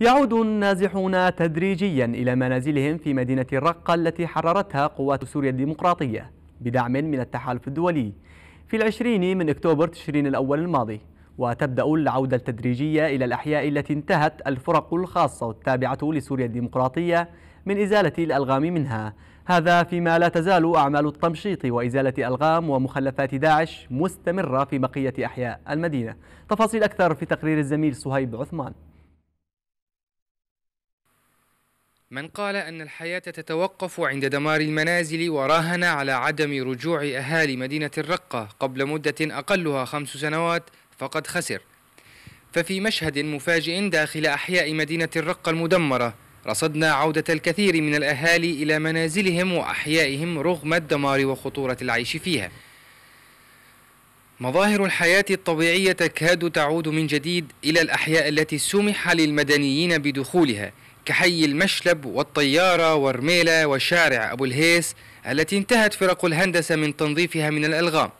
يعود النازحون تدريجيا إلى منازلهم في مدينة الرقة التي حررتها قوات سوريا الديمقراطية بدعم من التحالف الدولي في العشرين من أكتوبر تشرين الأول الماضي وتبدأ العودة التدريجية إلى الأحياء التي انتهت الفرق الخاصة التابعة لسوريا الديمقراطية من إزالة الألغام منها هذا فيما لا تزال أعمال التمشيط وإزالة ألغام ومخلفات داعش مستمرة في بقية أحياء المدينة تفاصيل أكثر في تقرير الزميل صهيب عثمان من قال أن الحياة تتوقف عند دمار المنازل وراهن على عدم رجوع أهالي مدينة الرقة قبل مدة أقلها خمس سنوات فقد خسر ففي مشهد مفاجئ داخل أحياء مدينة الرقة المدمرة رصدنا عودة الكثير من الأهالي إلى منازلهم وأحيائهم رغم الدمار وخطورة العيش فيها مظاهر الحياة الطبيعية تكاد تعود من جديد إلى الأحياء التي سمح للمدنيين بدخولها كحي المشلب والطيارة ورميلة وشارع أبو الهيس التي انتهت فرق الهندسة من تنظيفها من الألغام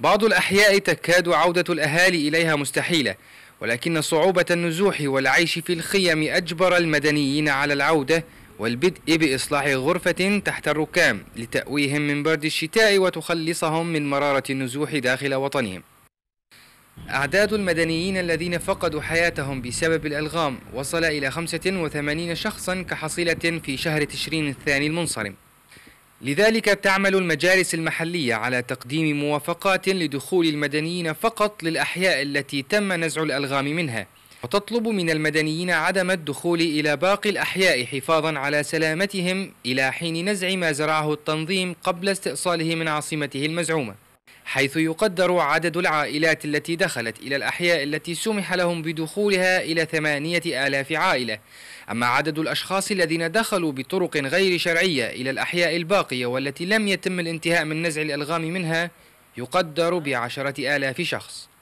بعض الأحياء تكاد عودة الأهالي إليها مستحيلة ولكن صعوبة النزوح والعيش في الخيم أجبر المدنيين على العودة والبدء بإصلاح غرفة تحت الركام لتأويهم من برد الشتاء وتخلصهم من مرارة النزوح داخل وطنهم أعداد المدنيين الذين فقدوا حياتهم بسبب الألغام وصل إلى 85 شخصا كحصيلة في شهر تشرين الثاني المنصرم لذلك تعمل المجالس المحلية على تقديم موافقات لدخول المدنيين فقط للأحياء التي تم نزع الألغام منها وتطلب من المدنيين عدم الدخول إلى باقي الأحياء حفاظا على سلامتهم إلى حين نزع ما زرعه التنظيم قبل استئصاله من عاصمته المزعومة حيث يقدر عدد العائلات التي دخلت إلى الأحياء التي سمح لهم بدخولها إلى ثمانية آلاف عائلة أما عدد الأشخاص الذين دخلوا بطرق غير شرعية إلى الأحياء الباقية والتي لم يتم الانتهاء من نزع الألغام منها يقدر بعشرة آلاف شخص